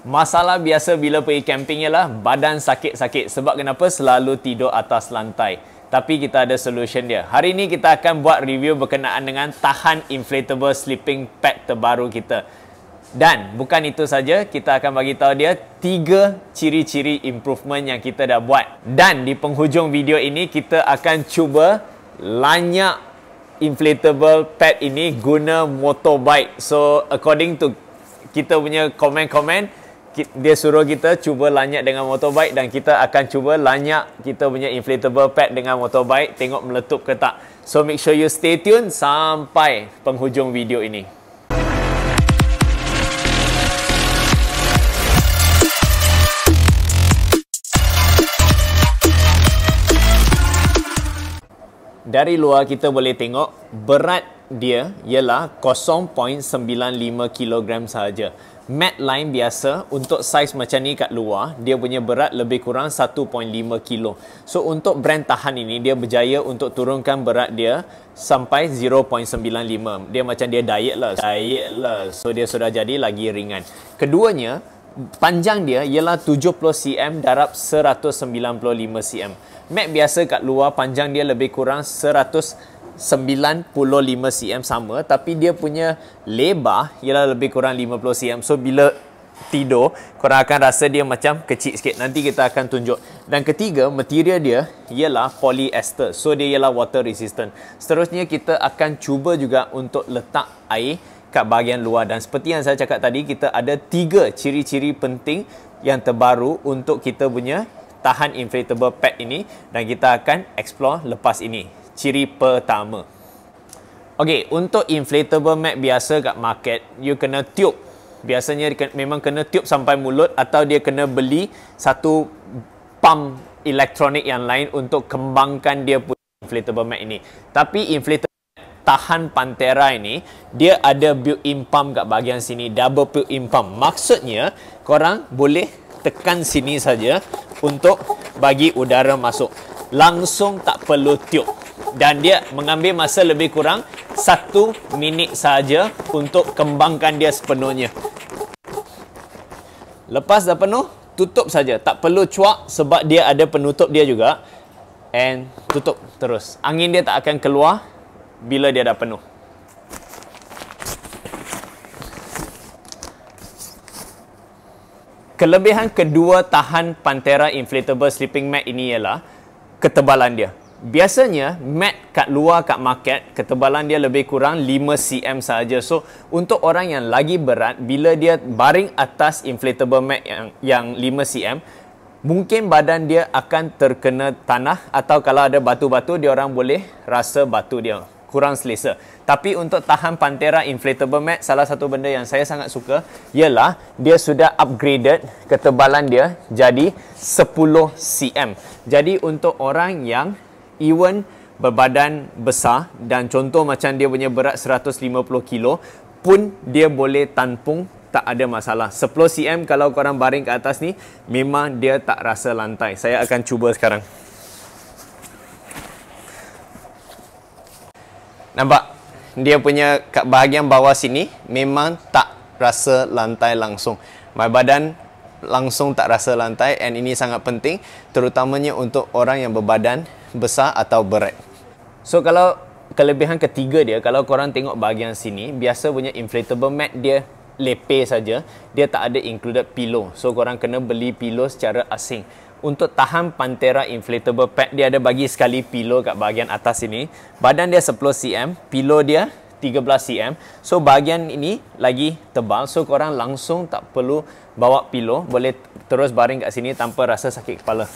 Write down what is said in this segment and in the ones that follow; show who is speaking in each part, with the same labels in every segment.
Speaker 1: Masalah biasa bila pergi camping ialah badan sakit-sakit sebab kenapa selalu tidur atas lantai. Tapi kita ada solution dia. Hari ini kita akan buat review berkenaan dengan tahan inflatable sleeping pad terbaru kita. Dan bukan itu saja, kita akan bagi tahu dia tiga ciri-ciri improvement yang kita dah buat. Dan di penghujung video ini kita akan cuba lanyak inflatable pad ini guna motorbike. So according to kita punya komen-komen, dia suruh kita cuba lanyak dengan motorbike dan kita akan cuba lanyak kita punya inflatable pad dengan motorbike tengok meletup ke tak so make sure you stay tune sampai penghujung video ini dari luar kita boleh tengok berat dia ialah 0.95 kg saja. Mat lain biasa untuk saiz macam ni kat luar dia punya berat lebih kurang 1.5 kilo so untuk brand tahan ini dia berjaya untuk turunkan berat dia sampai 0.95 dia macam dia diet lah diet lah so dia sudah jadi lagi ringan keduanya panjang dia ialah 70 cm darab 195 cm Mat biasa kat luar panjang dia lebih kurang 100 95 cm sama tapi dia punya lebar ialah lebih kurang 50 cm. So bila tidur, korang akan rasa dia macam kecil sikit. Nanti kita akan tunjuk. Dan ketiga, material dia ialah polyester. So dia ialah water resistant. Seterusnya kita akan cuba juga untuk letak air kat bahagian luar dan seperti yang saya cakap tadi kita ada tiga ciri-ciri penting yang terbaru untuk kita punya tahan inflatable pad ini dan kita akan explore lepas ini ciri pertama. Okey, untuk inflatable mat biasa kat market, you kena tiup. Biasanya memang kena tiup sampai mulut atau dia kena beli satu pump elektronik yang lain untuk kembangkan dia punya inflatable mat ini. Tapi inflatable tahan pantera ini dia ada built-in pump kat bahagian sini double built-in pump maksudnya korang boleh tekan sini saja untuk bagi udara masuk langsung tak perlu tube dan dia mengambil masa lebih kurang satu minit saja untuk kembangkan dia sepenuhnya. Lepas dah penuh, tutup saja. Tak perlu cuak sebab dia ada penutup dia juga. And tutup terus. Angin dia tak akan keluar bila dia dah penuh. Kelebihan kedua tahan Pantera Inflatable Sleeping Mat ini ialah ketebalan dia biasanya mat kat luar kat market ketebalan dia lebih kurang 5 cm saja. So untuk orang yang lagi berat bila dia baring atas inflatable mat yang yang 5 cm mungkin badan dia akan terkena tanah atau kalau ada batu-batu dia orang boleh rasa batu dia kurang selesa. Tapi untuk tahan Pantera inflatable mat salah satu benda yang saya sangat suka ialah dia sudah upgraded ketebalan dia jadi 10 cm. Jadi untuk orang yang even berbadan besar dan contoh macam dia punya berat 150 kilo pun dia boleh tanpung tak ada masalah. 10 cm kalau korang baring ke atas ni memang dia tak rasa lantai. Saya akan cuba sekarang. Nampak? Dia punya kat bahagian bawah sini memang tak rasa lantai langsung. My badan langsung tak rasa lantai and ini sangat penting terutamanya untuk orang yang berbadan besar atau berat. So kalau kelebihan ketiga dia, kalau korang tengok bahagian sini, biasa punya inflatable mat dia leper saja, dia tak ada included pillow. So korang kena beli pillow secara asing. Untuk tahan Pantera inflatable pad dia ada bagi sekali pillow kat bahagian atas sini. Badan dia 10 cm, pillow dia 13 cm. So bahagian ini lagi tebal. So korang langsung tak perlu bawa pillow, boleh terus baring kat sini tanpa rasa sakit kepala.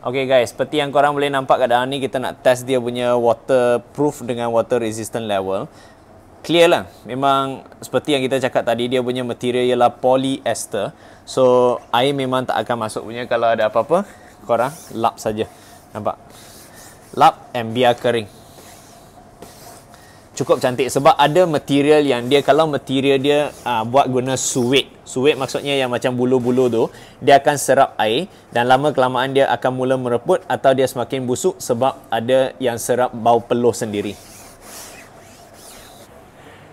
Speaker 1: Okay guys, seperti yang korang boleh nampak kat dalam ni kita nak test dia punya waterproof dengan water resistant level. Clear lah. Memang seperti yang kita cakap tadi dia punya material ialah polyester. So air memang tak akan masuk punya kalau ada apa-apa. Korang lap saja. Nampak? Lap and biar kering cukup cantik sebab ada material yang dia kalau material dia uh, buat guna suede suede maksudnya yang macam bulu-bulu tu dia akan serap air dan lama kelamaan dia akan mula mereput atau dia semakin busuk sebab ada yang serap bau peluh sendiri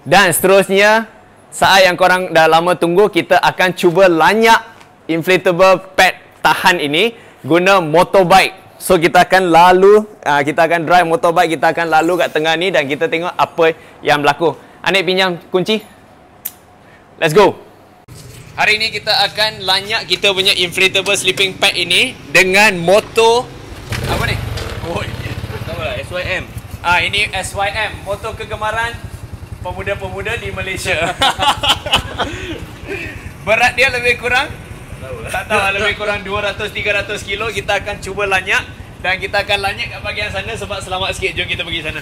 Speaker 1: dan seterusnya saat yang korang dah lama tunggu kita akan cuba lanyak inflatable pad tahan ini guna motorbike So kita akan lalu uh, Kita akan drive motorbike Kita akan lalu kat tengah ni Dan kita tengok apa yang berlaku Anik pinjam kunci Let's go Hari ini kita akan lanyak kita punya inflatable sleeping pad ini dengan motor apa ni? Oi. Oh, Tahu lah SYM. Ah ini SYM, motor kegemaran pemuda-pemuda di Malaysia. Berat dia lebih kurang lah. Tak tahu lah. lebih kurang 200-300 kilo kita akan cuba lanyak dan kita akan lanyak kat bahagian sana sebab selamat sikit. Jom kita pergi sana.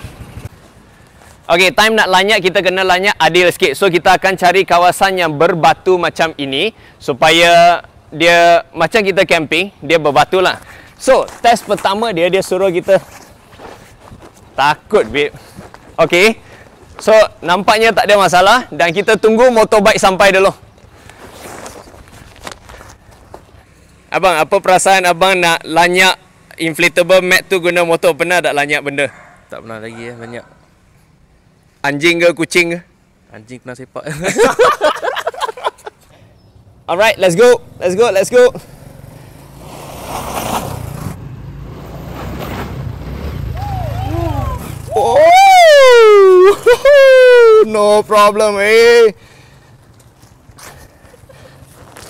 Speaker 1: Okay, time nak lanyak, kita kena lanyak adil sikit. So, kita akan cari kawasan yang berbatu macam ini supaya dia macam kita camping, dia berbatu lah. So, test pertama dia, dia suruh kita takut, babe. Okay, so nampaknya tak ada masalah dan kita tunggu motorbike sampai dulu. Abang, apa perasaan abang nak lanyak inflatable mat tu guna motor? Pernah tak lanyak benda? Tak pernah lagi ya, lanyak. Anjing ke kucing ke? Anjing kena sepak. Alright, let's go. Let's go, let's go. Oh! No problem eh.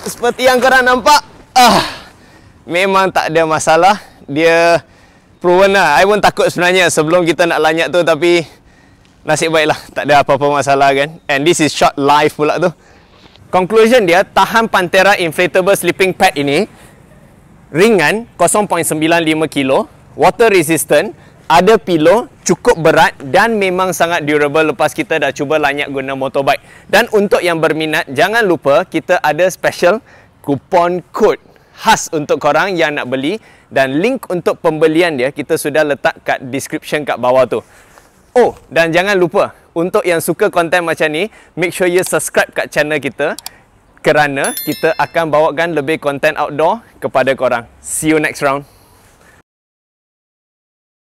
Speaker 1: Seperti yang korang nampak ah, Memang tak ada masalah Dia proven lah I pun takut sebenarnya sebelum kita nak lanyak tu Tapi nasib baik lah Tak ada apa-apa masalah kan And this is short life pula tu Conclusion dia Tahan Pantera Inflatable Sleeping Pad ini Ringan 0.95 kilo Water resistant Ada pillow Cukup berat Dan memang sangat durable Lepas kita dah cuba lanyak guna motorbike Dan untuk yang berminat Jangan lupa Kita ada special Kupon code khas untuk korang yang nak beli dan link untuk pembelian dia kita sudah letak kat description kat bawah tu. Oh, dan jangan lupa untuk yang suka konten macam ni, make sure you subscribe kat channel kita kerana kita akan bawakan lebih konten outdoor kepada korang. See you next round.